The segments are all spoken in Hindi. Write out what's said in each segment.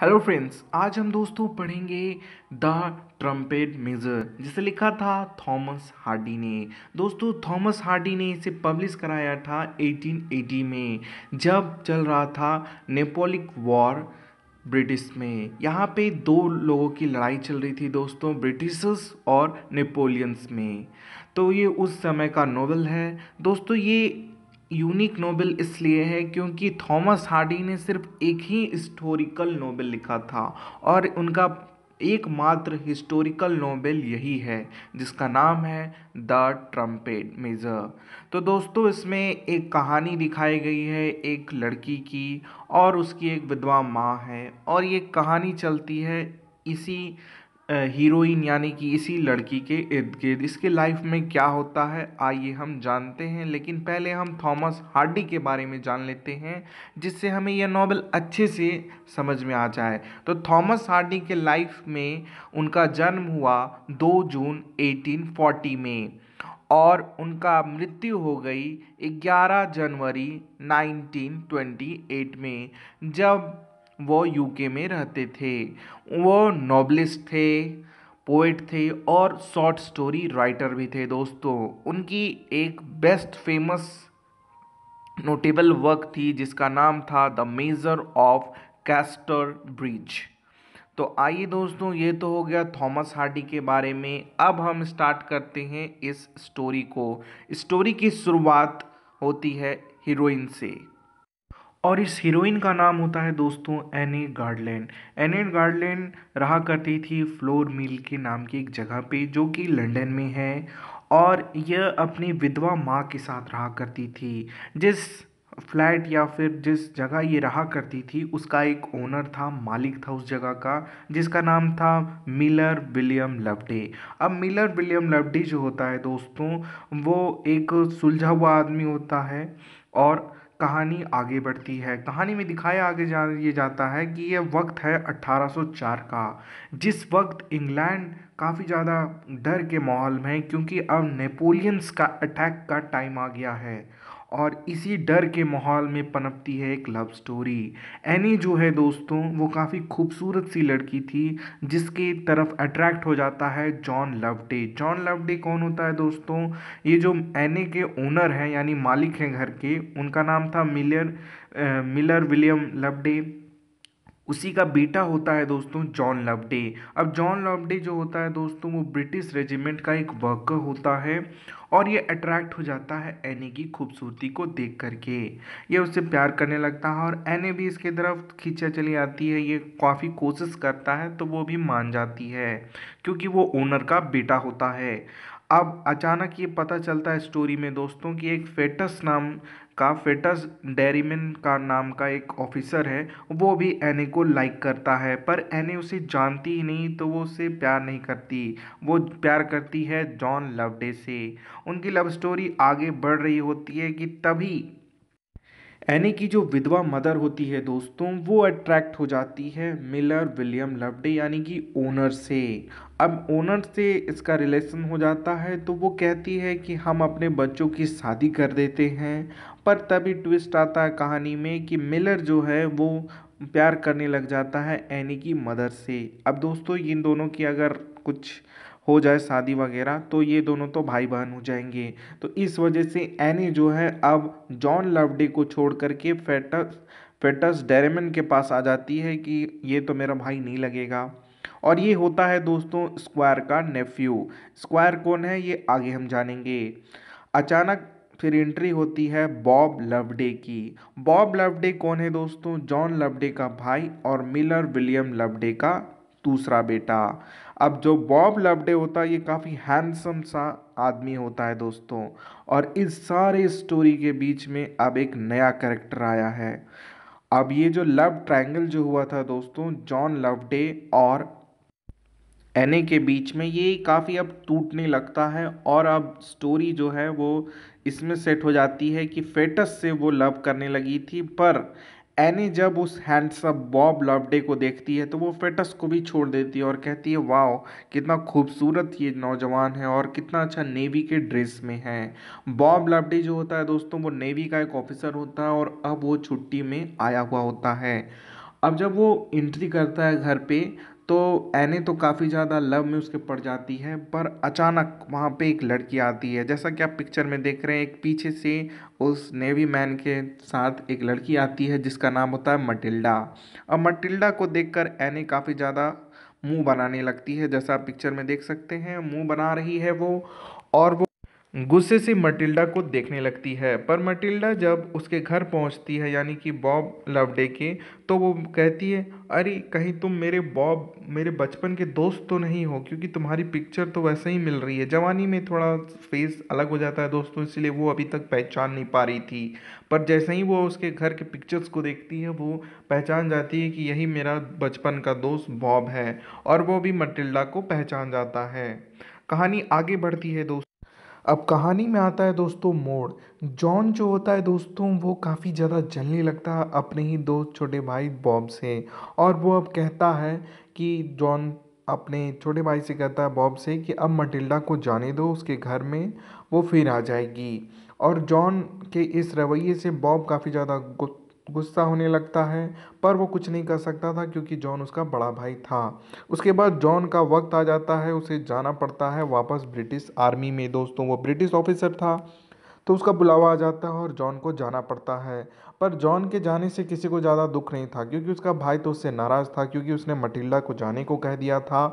हेलो फ्रेंड्स आज हम दोस्तों पढ़ेंगे द ट्रम्पेट मेजर जिसे लिखा था थॉमस हार्डी ने दोस्तों थॉमस हार्डी ने इसे पब्लिश कराया था 1880 में जब चल रहा था नेपोलिक वॉर ब्रिटिश में यहाँ पे दो लोगों की लड़ाई चल रही थी दोस्तों ब्रिटिशर्स और नेपोलियंस में तो ये उस समय का नोवेल है दोस्तों ये यूनिक नोबेल इसलिए है क्योंकि थॉमस हार्डी ने सिर्फ एक ही हिस्टोरिकल नोबेल लिखा था और उनका एकमात्र हिस्टोरिकल नोबेल यही है जिसका नाम है द ट्रम्पेट मेजर तो दोस्तों इसमें एक कहानी दिखाई गई है एक लड़की की और उसकी एक विधवा माँ है और ये कहानी चलती है इसी हीरोइन यानी कि इसी लड़की के इर्द गिर्द इसके लाइफ में क्या होता है आइए हम जानते हैं लेकिन पहले हम थॉमस हार्डी के बारे में जान लेते हैं जिससे हमें यह नॉवल अच्छे से समझ में आ जाए तो थॉमस हार्डी के लाइफ में उनका जन्म हुआ 2 जून 1840 में और उनका मृत्यु हो गई 11 जनवरी 1928 में जब वो यू के में रहते थे वो नॉबलिस्ट थे पोइट थे और शॉर्ट स्टोरी राइटर भी थे दोस्तों उनकी एक बेस्ट फेमस नोटेबल वर्क थी जिसका नाम था द मेजर ऑफ कैस्टर ब्रिज तो आइए दोस्तों ये तो हो गया थॉमस हार्डी के बारे में अब हम स्टार्ट करते हैं इस स्टोरी को स्टोरी की शुरुआत होती है हीरोइन से और इस हीरोइन का नाम होता है दोस्तों एने गार्डलैंड एने गार्डलैंड रहा करती थी फ्लोर मिल के नाम की एक जगह पे जो कि लंदन में है और यह अपनी विधवा माँ के साथ रहा करती थी जिस फ्लैट या फिर जिस जगह ये रहा करती थी उसका एक ओनर था मालिक था उस जगह का जिसका नाम था मिलर विलियम लवडे अब मिलर विलियम लवडे जो होता है दोस्तों वो एक सुलझा हुआ आदमी होता है और कहानी आगे बढ़ती है कहानी में दिखाया आगे जा ये जाता है कि यह वक्त है 1804 का जिस वक्त इंग्लैंड काफ़ी ज़्यादा डर के माहौल में है क्योंकि अब नेपोलियंस का अटैक का टाइम आ गया है और इसी डर के माहौल में पनपती है एक लव स्टोरी एनी जो है दोस्तों वो काफ़ी खूबसूरत सी लड़की थी जिसके तरफ अट्रैक्ट हो जाता है जॉन लवडे जॉन लवडे कौन होता है दोस्तों ये जो एनी के ओनर हैं यानी मालिक हैं घर के उनका नाम था मिलर मिलर विलियम लवडे उसी का बेटा होता है दोस्तों जॉन लवडे अब जॉन लवडे जो होता है दोस्तों वो ब्रिटिश रेजिमेंट का एक वर्कर होता है और ये अट्रैक्ट हो जाता है एने की खूबसूरती को देख करके ये उससे प्यार करने लगता है और एने भी इसके तरफ खींचा चली आती है ये काफ़ी कोशिश करता है तो वो भी मान जाती है क्योंकि वो ओनर का बेटा होता है अब अचानक ये पता चलता है स्टोरी में दोस्तों कि एक फेटस नाम का फेटस डेरीमिन का नाम का एक ऑफिसर है वो भी एने को लाइक करता है पर एने उसे जानती ही नहीं तो वो उसे प्यार नहीं करती वो प्यार करती है जॉन लवडे से उनकी लव स्टोरी आगे बढ़ रही होती है कि तभी एनी की जो विधवा मदर होती है दोस्तों वो अट्रैक्ट हो जाती है मिलर विलियम लवडे यानी कि ओनर से अब ओनर से इसका रिलेशन हो जाता है तो वो कहती है कि हम अपने बच्चों की शादी कर देते हैं पर तभी ट्विस्ट आता है कहानी में कि मिलर जो है वो प्यार करने लग जाता है एनी की मदर से अब दोस्तों इन दोनों की अगर कुछ हो जाए शादी वगैरह तो ये दोनों तो भाई बहन हो जाएंगे तो इस वजह से एनी जो है अब जॉन लवडे को छोड़ करके फेटस फेटस डेरेमन के पास आ जाती है कि ये तो मेरा भाई नहीं लगेगा और ये होता है दोस्तों स्क्वायर का नेफ्यू स्क्वायर कौन है ये आगे हम जानेंगे अचानक फिर एंट्री होती है बॉब लवडे की बॉब लवडे कौन है दोस्तों जॉन लवडे का भाई और मिलर विलियम लवडे का दूसरा बेटा अब जो बॉब लवडे होता है ये काफ़ी हैंडसम सा आदमी होता है दोस्तों और इस सारे स्टोरी के बीच में अब एक नया करेक्टर आया है अब ये जो लव ट्रायंगल जो हुआ था दोस्तों जॉन लवडे और एने के बीच में ये काफ़ी अब टूटने लगता है और अब स्टोरी जो है वो इसमें सेट हो जाती है कि फेटस से वो लव करने लगी थी पर एनी जब उस हैंडसम बॉब लवडे को देखती है तो वो फेटस को भी छोड़ देती है और कहती है वाह कितना खूबसूरत ये नौजवान है और कितना अच्छा नेवी के ड्रेस में है बॉब लवडे जो होता है दोस्तों वो नेवी का एक ऑफिसर होता है और अब वो छुट्टी में आया हुआ होता है अब जब वो एंट्री करता है घर पे तो ऐने तो काफ़ी ज़्यादा लव में उसके पड़ जाती है पर अचानक वहाँ पे एक लड़की आती है जैसा कि आप पिक्चर में देख रहे हैं एक पीछे से उस नेवी मैन के साथ एक लड़की आती है जिसका नाम होता है मटिल्डा और मटिल्डा को देखकर ऐने काफ़ी ज़्यादा मुंह बनाने लगती है जैसा आप पिक्चर में देख सकते हैं मुंह बना रही है वो और वो गुस्से से मटिल्डा को देखने लगती है पर मटिल्डा जब उसके घर पहुंचती है यानी कि बॉब लवडे के तो वो कहती है अरे कहीं तुम मेरे बॉब मेरे बचपन के दोस्त तो नहीं हो क्योंकि तुम्हारी पिक्चर तो वैसे ही मिल रही है जवानी में थोड़ा फेस अलग हो जाता है दोस्तों इसलिए वो अभी तक पहचान नहीं पा रही थी पर जैसे ही वो उसके घर के पिक्चर्स को देखती है वो पहचान जाती है कि यही मेरा बचपन का दोस्त बॉब है और वो भी मटिल्डा को पहचान जाता है कहानी आगे बढ़ती है दोस्त अब कहानी में आता है दोस्तों मोड़ जॉन जो होता है दोस्तों वो काफ़ी ज़्यादा जलने लगता है अपने ही दो छोटे भाई बॉब से और वो अब कहता है कि जॉन अपने छोटे भाई से कहता है बॉब से कि अब मटिल्डा को जाने दो उसके घर में वो फिर आ जाएगी और जॉन के इस रवैये से बॉब काफ़ी ज़्यादा गुस्सा होने लगता है पर वो कुछ नहीं कर सकता था क्योंकि जॉन उसका बड़ा भाई था उसके बाद जॉन का वक्त आ जाता है उसे जाना पड़ता है वापस ब्रिटिश आर्मी में दोस्तों वो ब्रिटिश ऑफिसर था तो उसका बुलावा आ जाता है और जॉन को जाना पड़ता है पर जॉन के जाने से किसी को ज़्यादा दुख नहीं था क्योंकि उसका भाई तो उससे नाराज़ था क्योंकि उसने मटिल्डा को जाने को कह दिया था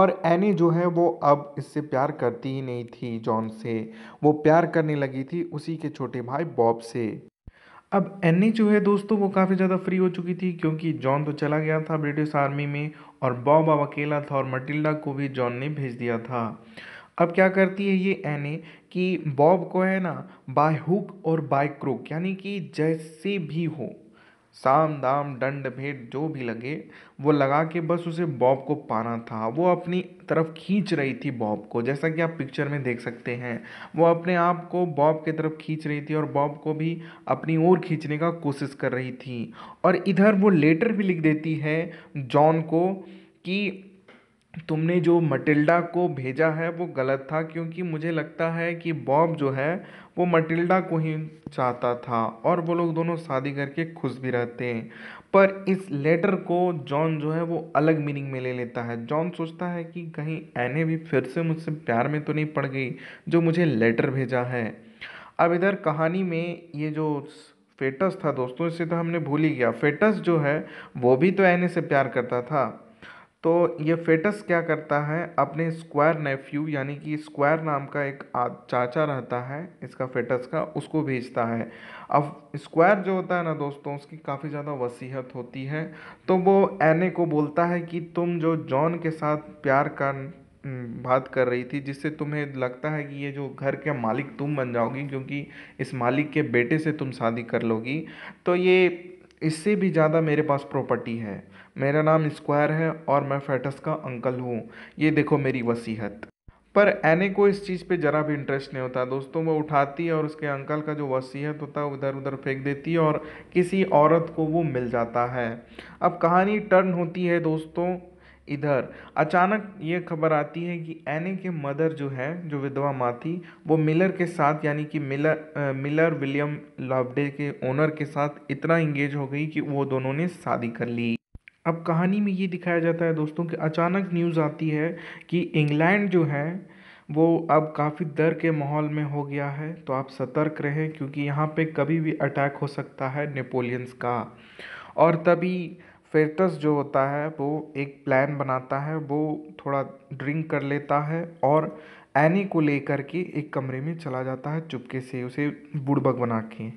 और एनी जो है वो अब इससे प्यार करती ही नहीं थी जॉन से वो प्यार करने लगी थी उसी के छोटे भाई बॉब से अब एनी e जो है दोस्तों वो काफ़ी ज़्यादा फ्री हो चुकी थी क्योंकि जॉन तो चला गया था ब्रिटिश आर्मी में और बॉब अब अकेला था और मटिल्डा को भी जॉन ने भेज दिया था अब क्या करती है ये एने e कि बॉब को है ना बाय हुक और बाय क्रोक यानी कि जैसे भी हो साम दाम दंड भेद जो भी लगे वो लगा के बस उसे बॉब को पाना था वो अपनी तरफ खींच रही थी बॉब को जैसा कि आप पिक्चर में देख सकते हैं वो अपने आप को बॉब की तरफ खींच रही थी और बॉब को भी अपनी ओर खींचने का कोशिश कर रही थी और इधर वो लेटर भी लिख देती है जॉन को कि तुमने जो मटिल्डा को भेजा है वो गलत था क्योंकि मुझे लगता है कि बॉब जो है वो मटिल्डा को ही चाहता था और वो लोग दोनों शादी करके खुश भी रहते हैं पर इस लेटर को जॉन जो है वो अलग मीनिंग में ले लेता है जॉन सोचता है कि कहीं एने भी फिर से मुझसे प्यार में तो नहीं पड़ गई जो मुझे लेटर भेजा है अब इधर कहानी में ये जो फेटस था दोस्तों इसे तो हमने भूल ही गया फेटस जो है वो भी तो एने से प्यार करता था तो ये फेटस क्या करता है अपने स्क्वायर नेफ्यू यानी कि स्क्वायर नाम का एक चाचा रहता है इसका फेटस का उसको भेजता है अब स्क्वायर जो होता है ना दोस्तों उसकी काफ़ी ज़्यादा वसीहत होती है तो वो एने को बोलता है कि तुम जो जॉन के साथ प्यार कर बात कर रही थी जिससे तुम्हें लगता है कि ये जो घर के मालिक तुम बन जाओगी क्योंकि इस मालिक के बेटे से तुम शादी कर लोगी तो ये इससे भी ज़्यादा मेरे पास प्रॉपर्टी है मेरा नाम स्क्वायर है और मैं फैटस का अंकल हूँ ये देखो मेरी वसीहत पर एने को इस चीज़ पे ज़रा भी इंटरेस्ट नहीं होता दोस्तों वो उठाती है और उसके अंकल का जो वसीयत होता है उधर उधर फेंक देती है और किसी औरत को वो मिल जाता है अब कहानी टर्न होती है दोस्तों इधर अचानक ये खबर आती है कि एने के मदर जो है जो विधवा माँ थी वो मिलर के साथ यानी कि मिलर आ, मिलर विलियम लॉबडे के ओनर के साथ इतना इंगेज हो गई कि वो दोनों ने शादी कर ली अब कहानी में ये दिखाया जाता है दोस्तों कि अचानक न्यूज़ आती है कि इंग्लैंड जो है वो अब काफ़ी डर के माहौल में हो गया है तो आप सतर्क रहें क्योंकि यहाँ पे कभी भी अटैक हो सकता है नेपोलियंस का और तभी फेटस जो होता है वो एक प्लान बनाता है वो थोड़ा ड्रिंक कर लेता है और एनी को लेकर के एक कमरे में चला जाता है चुपके से उसे बुड़बक बना के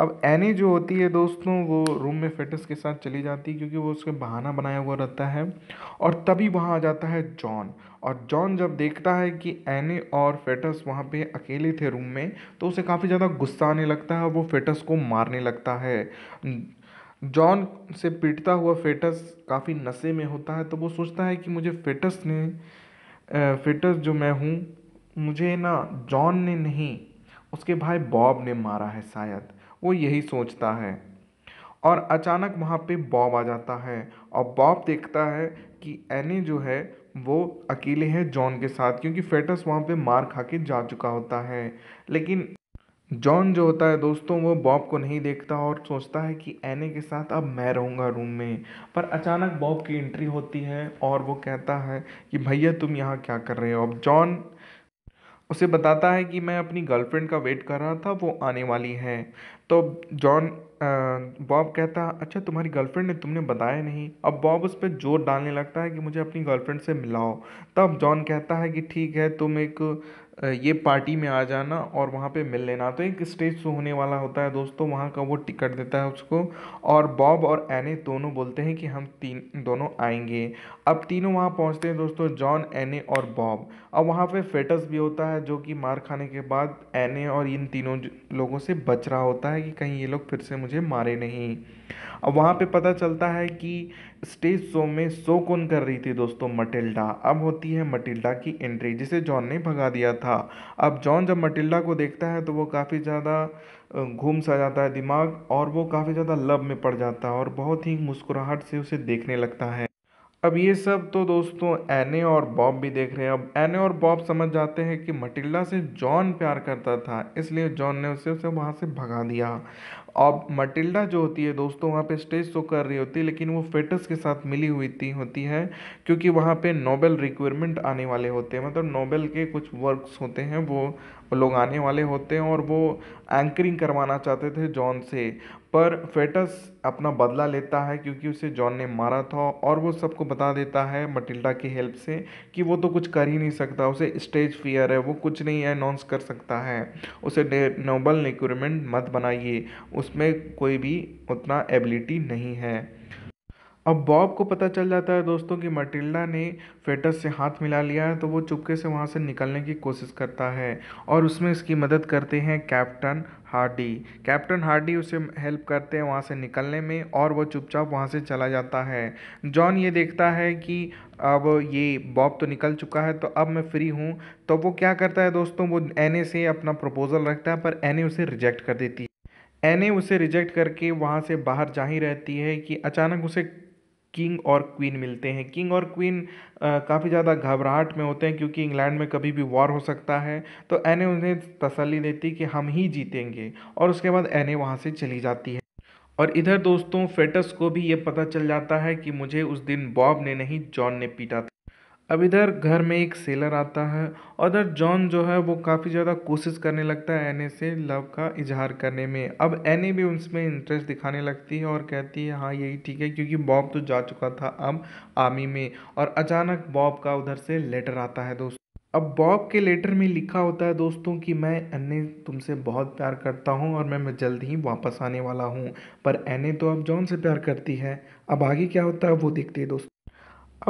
अब एनी जो होती है दोस्तों वो रूम में फिटनेस के साथ चली जाती है क्योंकि वो उसके बहाना बनाया हुआ रहता है और तभी वहाँ आ जाता है जॉन और जॉन जब देखता है कि एनी और फेटस वहाँ पे अकेले थे रूम में तो उसे काफ़ी ज़्यादा गुस्सा आने लगता है और वो फेटस को मारने लगता है जॉन से पीटता हुआ फेटस काफ़ी नशे में होता है तो वो सोचता है कि मुझे फेटस ने फेटस जो मैं हूँ मुझे ना जॉन ने नहीं उसके भाई बॉब ने मारा है शायद वो यही सोचता है और अचानक वहाँ पे बॉब आ जाता है और बॉब देखता है कि एनी जो है वो अकेले है जॉन के साथ क्योंकि फेटस वहाँ पे मार खा के जा चुका होता है लेकिन जॉन जो होता है दोस्तों वो बॉब को नहीं देखता और सोचता है कि एने के साथ अब मैं रहूँगा रूम में पर अचानक बॉब की एंट्री होती है और वो कहता है कि भैया तुम यहाँ क्या कर रहे हो अब जॉन उसे बताता है कि मैं अपनी गर्लफ्रेंड का वेट कर रहा था वो आने वाली है तो जॉन बॉब कहता अच्छा तुम्हारी गर्लफ्रेंड ने तुमने बताया नहीं अब बॉब उस पर जोर डालने लगता है कि मुझे अपनी गर्लफ्रेंड से मिलाओ तब जॉन कहता है कि ठीक है तुम एक ये पार्टी में आ जाना और वहाँ पे मिल लेना तो एक स्टेज शो होने वाला होता है दोस्तों वहाँ का वो टिकट देता है उसको और बॉब और एने दोनों बोलते हैं कि हम तीन दोनों आएंगे अब तीनों वहाँ पहुँचते हैं दोस्तों जॉन एने और बॉब अब वहाँ पे फेटस भी होता है जो कि मार खाने के बाद एने और इन तीनों लोगों से बच रहा होता है कि कहीं ये लोग फिर से मुझे मारे नहीं अब वहाँ पे पता चलता है कि स्टेज शो में शो कौन कर रही थी दोस्तों मटिल्डा अब होती है मटिल्डा की एंट्री जिसे जॉन ने भगा दिया था अब जॉन जब मटिल्डा को देखता है तो वो काफ़ी ज़्यादा घूम सा जाता है दिमाग और वो काफ़ी ज़्यादा लव में पड़ जाता है और बहुत ही मुस्कुराहट से उसे देखने लगता है अब ये सब तो दोस्तों एने और बॉब भी देख रहे हैं अब एने और बॉब समझ जाते हैं कि मटिल्डा से जॉन प्यार करता था इसलिए जॉन ने उसे उसे वहाँ से भगा दिया अब मटिल्डा जो होती है दोस्तों वहाँ पे स्टेज शो कर रही होती है लेकिन वो फेटस के साथ मिली हुई थी होती है क्योंकि वहाँ पे नोबेल रिक्वायरमेंट आने वाले होते हैं मतलब नोबेल के कुछ वर्क्स होते हैं वो लोग आने वाले होते हैं और वो एंकरिंग करवाना चाहते थे जॉन से पर फेटस अपना बदला लेता है क्योंकि उसे जॉन ने मारा था और वो सबको बता देता है मटिल्डा की हेल्प से कि वो तो कुछ कर ही नहीं सकता उसे स्टेज फियर है वो कुछ नहीं अनाउंस कर सकता है उसे नोबल रिक्रूटमेंट मत बनाइए उसमें कोई भी उतना एबिलिटी नहीं है अब बॉब को पता चल जाता है दोस्तों कि मटिल्डा ने फेटस से हाथ मिला लिया है तो वो चुपके से वहाँ से निकलने की कोशिश करता है और उसमें इसकी मदद करते हैं कैप्टन हार्डी कैप्टन हार्डी उसे हेल्प करते हैं वहाँ से निकलने में और वो चुपचाप वहाँ से चला जाता है जॉन ये देखता है कि अब ये बॉब तो निकल चुका है तो अब मैं फ्री हूँ तो वो क्या करता है दोस्तों वो एने से अपना प्रपोज़ल रखता है पर एने उसे रिजेक्ट कर देती है एने उसे रिजेक्ट करके वहाँ से बाहर जा ही रहती है कि अचानक उसे किंग और क्वीन मिलते हैं किंग और क्वीन काफ़ी ज़्यादा घबराहट में होते हैं क्योंकि इंग्लैंड में कभी भी वॉर हो सकता है तो एने उन्हें तसल्ली देती कि हम ही जीतेंगे और उसके बाद एने वहाँ से चली जाती है और इधर दोस्तों फेटस को भी ये पता चल जाता है कि मुझे उस दिन बॉब ने नहीं जॉन ने पीटा था अब इधर घर में एक सेलर आता है और इधर जॉन जो है वो काफ़ी ज़्यादा कोशिश करने लगता है एने से लव का इजहार करने में अब एने भी उसमें इंटरेस्ट दिखाने लगती है और कहती है हाँ यही ठीक है क्योंकि बॉब तो जा चुका था अब आर्मी में और अचानक बॉब का उधर से लेटर आता है दोस्तों अब बॉब के लेटर में लिखा होता है दोस्तों कि मैं अन्ने तुमसे बहुत प्यार करता हूँ और मैं जल्द ही वापस आने वाला हूँ पर एने तो अब जॉन से प्यार करती है अब आगे क्या होता है वो देखते हैं दोस्तों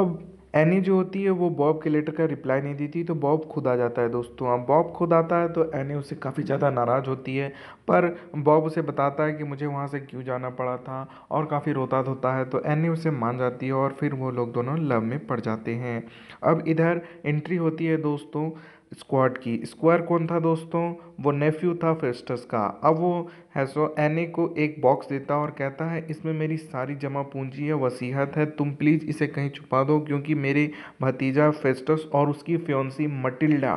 अब एनी जो होती है वो बॉब के लेटर का रिप्लाई नहीं देती तो बॉब खुद आ जाता है दोस्तों अब बॉब खुद आता है तो एनी उससे काफ़ी ज़्यादा नाराज़ होती है पर बॉब उसे बताता है कि मुझे वहाँ से क्यों जाना पड़ा था और काफ़ी रोता धोता है तो एनी उसे मान जाती है और फिर वो लोग दोनों लव में पड़ जाते हैं अब इधर एंट्री होती है दोस्तों स्क्वाड की स्क्वायर कौन था दोस्तों वो नेफ्यू था फेस्टस का अब वो हैसो एने को एक बॉक्स देता है और कहता है इसमें मेरी सारी जमा पूंजी है वसीहत है तुम प्लीज़ इसे कहीं छुपा दो क्योंकि मेरे भतीजा फेस्टस और उसकी फ्योन्सी मटिल्डा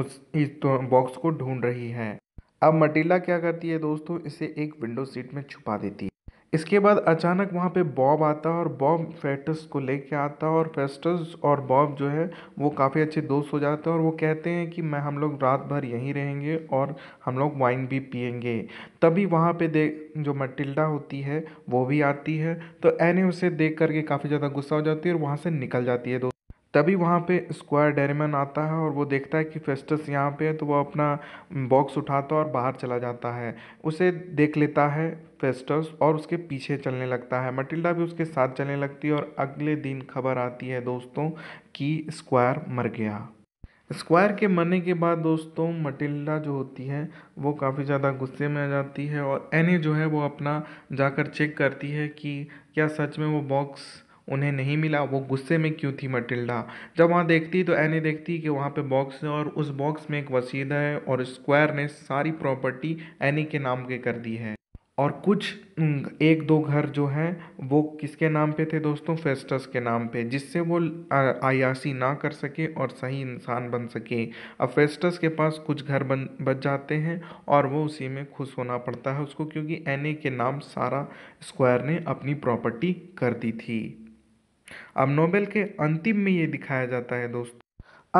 उस इस तो बॉक्स को ढूंढ रही है अब मटिल्डा क्या करती है दोस्तों इसे एक विंडो सीट में छुपा देती है इसके बाद अचानक वहाँ पे बॉब आता है और बॉब फेस्टस को लेके आता और फेस्टस और बॉब जो है वो काफ़ी अच्छे दोस्त हो जाते हैं और वो कहते हैं कि मैं हम लोग रात भर यहीं रहेंगे और हम लोग वाइन भी पियेंगे तभी वहाँ पे देख जो मटिल्डा होती है वो भी आती है तो ऐने उसे देख करके काफ़ी ज़्यादा गुस्सा हो जाती है और वहाँ से निकल जाती है दोस्त तभी वहाँ पे स्क्वायर डेरेमन आता है और वो देखता है कि फेस्टस यहाँ पे है तो वो अपना बॉक्स उठाता है और बाहर चला जाता है उसे देख लेता है फेस्टस और उसके पीछे चलने लगता है मटिल्डा भी उसके साथ चलने लगती है और अगले दिन खबर आती है दोस्तों कि स्क्वायर मर गया स्क्वायर के मरने के बाद दोस्तों मटिल्डा जो होती है वो काफ़ी ज़्यादा गुस्से में आ जाती है और एनी जो है वो अपना जाकर चेक करती है कि क्या सच में वो बॉक्स उन्हें नहीं मिला वो गुस्से में क्यों थी मटिल्डा जब वहाँ देखती तो एनी देखती कि वहाँ पे बॉक्स है और उस बॉक्स में एक वसीदा है और स्क्वायर ने सारी प्रॉपर्टी एनी के नाम के कर दी है और कुछ एक दो घर जो हैं वो किसके नाम पे थे दोस्तों फेस्टस के नाम पे जिससे वो आयासी ना कर सके और सही इंसान बन सके अब फेस्टस के पास कुछ घर बन बच जाते हैं और वो उसी में खुश होना पड़ता है उसको क्योंकि एने के नाम सारा स्क्वायर ने अपनी प्रॉपर्टी कर दी थी अब नोबेल के अंतिम में ये दिखाया जाता है दोस्तों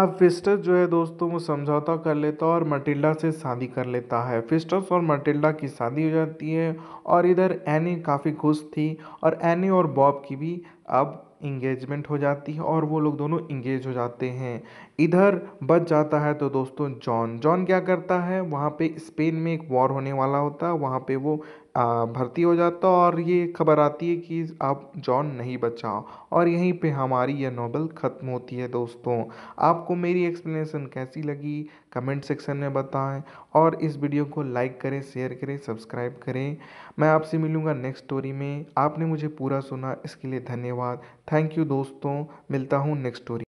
अब फिस्टस जो है दोस्तों वो समझौता कर लेता है और मटिल्डा से शादी कर लेता है फिस्टस और मटिल्डा की शादी हो जाती है और इधर एनी काफ़ी खुश थी और एनी और बॉब की भी अब इंगेजमेंट हो जाती है और वो लोग दोनों इंगेज हो जाते हैं इधर बच जाता है तो दोस्तों जॉन जॉन क्या करता है वहाँ पे स्पेन में एक वॉर होने वाला होता है वहाँ पे वो भर्ती हो जाता और ये खबर आती है कि आप जॉन नहीं बचा और यहीं पे हमारी यह नोबल ख़त्म होती है दोस्तों आपको मेरी एक्सप्लेनेशन कैसी लगी कमेंट सेक्शन में बताएं और इस वीडियो को लाइक करें शेयर करें सब्सक्राइब करें मैं आपसे मिलूँगा नेक्स्ट स्टोरी में आपने मुझे पूरा सुना इसके लिए धन्यवाद थैंक यू दोस्तों मिलता हूँ नेक्स्ट स्टोरी